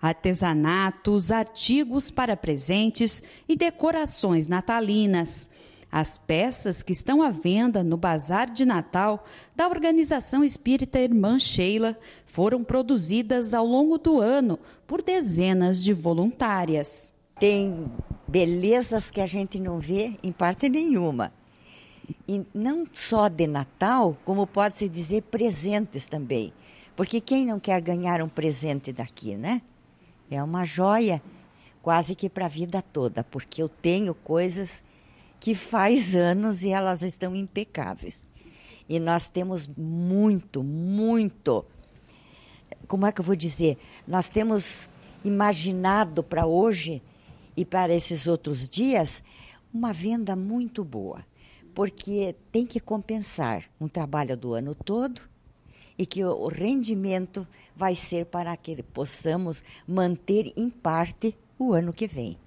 artesanatos, artigos para presentes e decorações natalinas. As peças que estão à venda no Bazar de Natal da Organização Espírita Irmã Sheila foram produzidas ao longo do ano por dezenas de voluntárias. Tem belezas que a gente não vê em parte nenhuma. E não só de Natal, como pode-se dizer presentes também. Porque quem não quer ganhar um presente daqui, né? É uma joia, quase que para a vida toda, porque eu tenho coisas que faz anos e elas estão impecáveis. E nós temos muito, muito. Como é que eu vou dizer? Nós temos imaginado para hoje e para esses outros dias uma venda muito boa, porque tem que compensar um trabalho do ano todo e que o rendimento vai ser para que possamos manter em parte o ano que vem.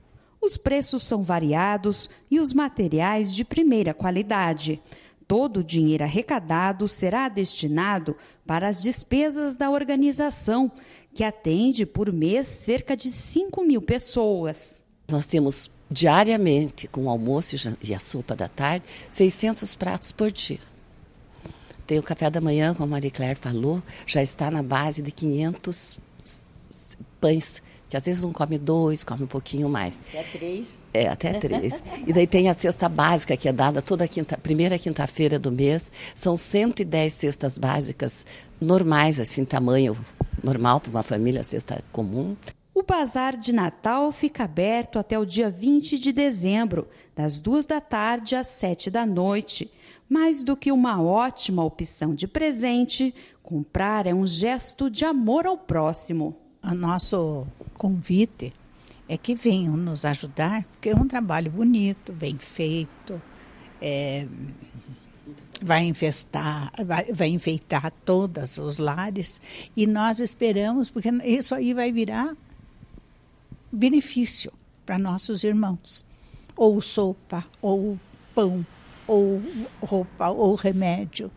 Os preços são variados e os materiais de primeira qualidade. Todo o dinheiro arrecadado será destinado para as despesas da organização, que atende por mês cerca de 5 mil pessoas. Nós temos diariamente, com o almoço e a sopa da tarde, 600 pratos por dia. Tem o café da manhã, como a Marie Claire falou, já está na base de 500 pães, que às vezes um come dois, come um pouquinho mais. Até três. É, até três. e daí tem a cesta básica, que é dada toda quinta, primeira quinta-feira do mês. São 110 cestas básicas normais, assim, tamanho normal para uma família, cesta comum. O Bazar de Natal fica aberto até o dia 20 de dezembro, das duas da tarde às sete da noite mais do que uma ótima opção de presente, comprar é um gesto de amor ao próximo. O nosso convite é que venham nos ajudar, porque é um trabalho bonito, bem feito, é, vai, investar, vai, vai enfeitar todos os lares e nós esperamos, porque isso aí vai virar benefício para nossos irmãos. Ou sopa, ou pão, ou roupa ou remédio.